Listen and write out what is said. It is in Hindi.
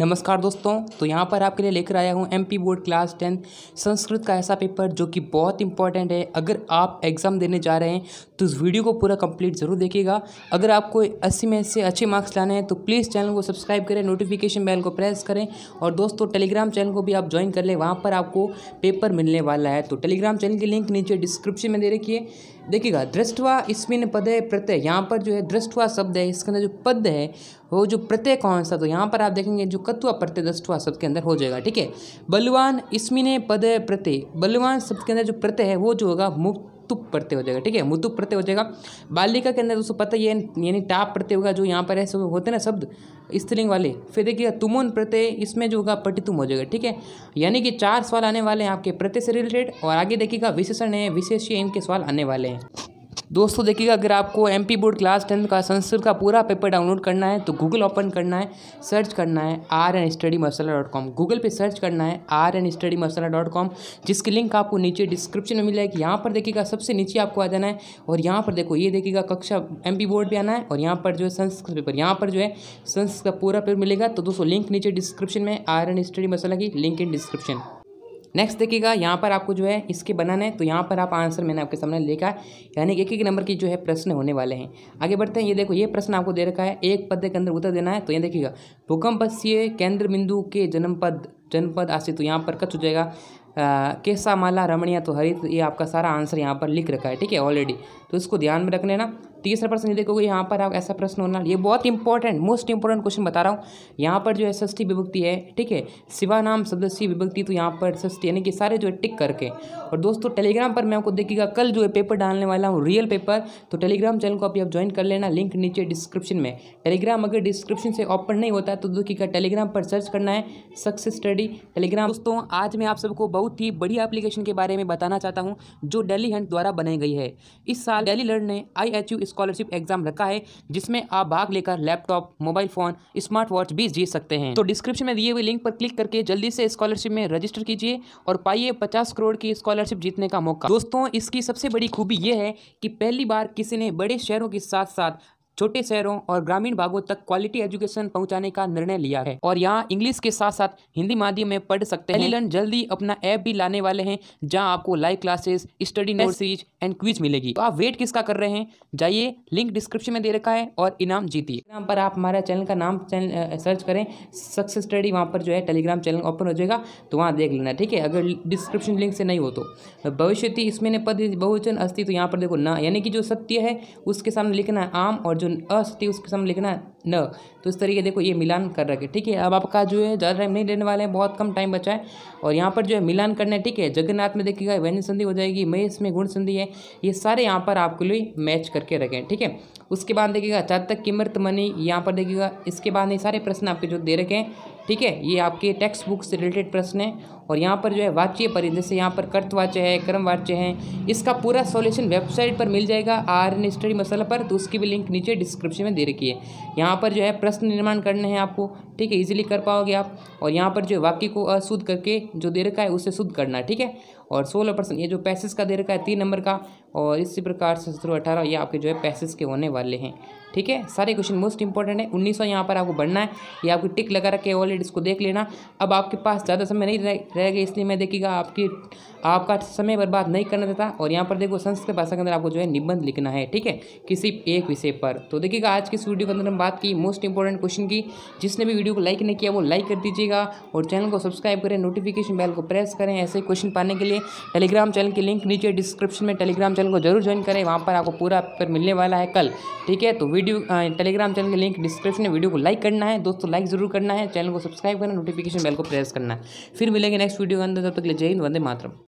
नमस्कार दोस्तों तो यहाँ पर आपके लिए लेकर आया हूँ MP board class tenth Sanskrit का ऐसा पेपर जो कि बहुत इंपॉर्टेंट है अगर आप एग्ज़ाम देने जा रहे हैं तो इस वीडियो को पूरा कंप्लीट ज़रूर देखिएगा अगर आपको अस्सी में से अच्छे मार्क्स लाने हैं तो प्लीज़ चैनल को सब्सक्राइब करें नोटिफिकेशन बैल को प्रेस करें और दोस्तों टेलीग्राम चैनल को भी आप ज्वाइन कर लें वहाँ पर आपको पेपर मिलने वाला है तो टेलीग्राम चैनल की लिंक नीचे डिस्क्रिप्शन में दे रखिए देखिएगा दृष्टवा इसमिन पदय प्रत्यय यहाँ पर जो है दृष्टवा शब्द है इसके अंदर जो पद है वो जो प्रत्यय कौन सा तो यहाँ पर आप देखेंगे जो कत्वा प्रत्यय दृष्टवा शब्द के अंदर हो जाएगा ठीक है बलवान इसमिन पदय प्रत्यय बलवान शब्द के अंदर जो प्रत्यय है वो जो होगा मुक्त मुत्तु प्रत्यय हो जाएगा ठीक है मुत्तु प्रत्यय हो जाएगा बालिका के अंदर दोस्तों पता ये यानी टाप प्रत्यय होगा जो यहाँ पर ऐसे होते ना शब्द स्त्रीलिंग वाले फिर देखिएगा तुमुन प्रत्यय इसमें जो होगा पटितुम हो जाएगा ठीक है यानी कि चार सवाल आने वाले हैं आपके प्रत्यय से रिलेटेड और आगे देखिएगा विशेषण है विशेष इनके सवाल आने वाले हैं दोस्तों देखिएगा अगर आपको M P board class tenth का संस्कृत का पूरा पेपर डाउनलोड करना है तो गूगल ओपन करना है सर्च करना है R N study masala dot com Google पर सर्च करना है R N study masala dot com जिसकी लिंक आपको नीचे डिस्क्रिप्शन में मिल जाएगी यहाँ पर देखिएगा सबसे नीचे आपको आ जाना है और यहाँ पर देखो ये देखिएगा कक्षा एम पी बोर्ड पर आना है और यहाँ पर जो है संस्कृत पेपर यहाँ पर जो है संस्कृत का पूरा पेपर मिलेगा तो दोस्तों लिंक नीचे डिस्क्रिप्शन में आर एन स्टडी मसाला की लिंक इन डिस्क्रिप्शन नेक्स्ट देखिएगा यहाँ पर आपको जो है इसके बनाना है तो यहाँ पर आप आंसर मैंने आपके सामने लिखा है यानी एक एक नंबर की जो है प्रश्न होने वाले हैं आगे बढ़ते हैं ये देखो ये प्रश्न आपको दे रखा है एक पद के अंदर उत्तर देना है तो ये देखिएगा से केंद्र बिंदु के जन्मपद जनपद आश्रित तो यहाँ पर कच्छ हो जाएगा केसा माला रमणिया तो हरित ये आपका सारा आंसर यहाँ पर लिख रखा है ठीक है ऑलरेडी तो इसको ध्यान में रख लेना तीसरा प्रश्न देखोगे यहाँ पर आप ऐसा प्रश्न होना ये बहुत इंपॉर्टेंट मोस्ट इंपॉर्टेंट क्वेश्चन बता रहा हूँ यहाँ पर जो एस विभक्ति है ठीक है सिवा नाम सदस्य विभक्ति तो यहाँ पर एस यानी कि सारे जो है टिक करके और दोस्तों टेलीग्राम पर मैं आपको देखिएगा कल जो है पेपर डालने वाला हूँ रियल पेपर तो टेलीग्राम चैनल को अभी आप ज्वाइन कर लेना लिंक नीचे डिस्क्रिप्शन में टेलीग्राम अगर डिस्क्रिप्शन से ओपन नहीं होता तो देखिएगा टेलीग्राम पर सर्च करना है सक्सेस स्टडी टेलीग्राम दोस्तों आज मैं आप सबको बहुत ही बढ़िया एप्लीकेशन के बारे में बताना चाहता हूँ जो डेली हंट द्वारा बनाई गई है इस साल डेली लर्न ने I H U scholarship exam रखा है जिसमें आप भाग लेकर laptop mobile phone smart watch भी जीत सकते हैं तो डिस्क्रिप्शन में दिए हुए लिंक पर क्लिक करके जल्दी से स्कॉलरशिप में रजिस्टर कीजिए और पाइए पचास करोड़ की स्कॉलरशिप जीतने का मौका दोस्तों इसकी सबसे बड़ी खूबी यह है कि पहली बार किसी ने बड़े शहरों के साथ साथ छोटे शहरों और ग्रामीण भागों तक क्वालिटी एजुकेशन पहुंचाने का निर्णय लिया है और यहाँ इंग्लिश के साथ साथ हिंदी माध्यम में पढ़ सकते हैं जल्दी अपना ऐप भी लाने वाले हैं जहाँ आपको live classes study note series and quiz मिलेगी तो आप वेट किसका कर रहे हैं जाइए लिंक डिस्क्रिप्शन में दे रखा है और इनाम जीतिए इनाम पर आप हमारा चैनल का नाम चैनल सर्च करें सक्सेस स्टडी वहाँ पर जो है टेलीग्राम चैनल ओपन हो जाएगा तो वहाँ देख लेना ठीक है अगर डिस्क्रिप्शन लिंक से नहीं हो तो भविष्य इसमें पद बहुवचन अस्थित तो यहाँ पर देखो ना यानी कि जो सत्य है उसके सामने लिखना है आम और जो अ उसके सामने लिखना है न तो इस तरीके देखो ये मिलान कर रखे ठीक है अब आपका जो है ज़्यादा टाइम नहीं लेने वाले हैं बहुत कम टाइम बचा है और यहाँ पर जो है मिलान करना है ठीक है जगन्नाथ में देखिएगा व्यंजन संधि हो जाएगी महेश में गुण संधि है ये सारे यहाँ पर आपके लिए मैच करके रखें ठीक है उसके बाद देखिएगा चातक मृत मनी यहाँ पर देखिएगा इसके बाद ये सारे प्रश्न आपके जो दे रखे हैं ठीक है ये आपके टेक्स्ट बुक से रिलेटेड प्रश्न है और यहाँ पर जो है वाच्य परि जैसे यहाँ पर कर्तवाच्य है कर्मवाच्य है इसका पूरा सॉल्यूशन वेबसाइट पर मिल जाएगा आर एन स्टडी मसाला पर तो उसकी भी लिंक नीचे डिस्क्रिप्शन में दे रखी है यहाँ यहाँ पर जो है प्रश्न निर्माण करने हैं आपको ठीक है इजीली कर पाओगे आप और यहाँ पर जो वाक्य को अशुद्ध करके जो दे रखा है उसे शुद्ध करना ठीक है और सोलह परसेंट ये जो पैसेज का दे रखा है तीन नंबर का और इसी प्रकार से सत्रह अठारह ये आपके जो है पैसेज के होने वाले हैं ठीक है सारे क्वेश्चन मोस्ट इंपॉर्टेंट है उन्नीस सौ यहाँ पर आपको बढ़ना है ये आपकी टिक लगा रखे ऑलरेडी इसको देख लेना अब आपके पास ज़्यादा समय नहीं रह गया इसलिए मैं देखिएगा आपकी आपका समय बर्बाद नहीं करना देता और यहाँ पर देखो संस्कृत भाषा के अंदर आपको जो है निबंध लिखना है ठीक है किसी एक विषय पर तो देखिएगा आज के इस वीडियो के अंदर हम बात की मोस्ट इंपॉर्टेंट क्वेश्चन की जिसने भी वीडियो को लाइक नहीं किया वो लाइक कर दीजिएगा और चैनल को सब्सक्राइब करें नोटिफिकेशन बेल को प्रेस करें ऐसे क्वेश्चन पाने के लिए लिए टेलीग्राम चैनल की लिंक नीचे डिस्क्रिप्शन में टेलीग्राम चैनल को जरूर ज्वाइन करें वहाँ पर आपको पूरा पेपर मिलने वाला है कल ठीक है तो वीडियो टेलीग्राम चैनल की लिंक डिस्क्रिप्शन में वीडियो को लाइक करना है दोस्तों लाइक जरूर करना है चैनल को सब्सक्राइब करना नोटिफिकेशन बेल को प्रेस करना है फिर मिलेंगे नेक्स्ट वीडियो के अंदर तब तक ले जय हिंद वंदे मातरम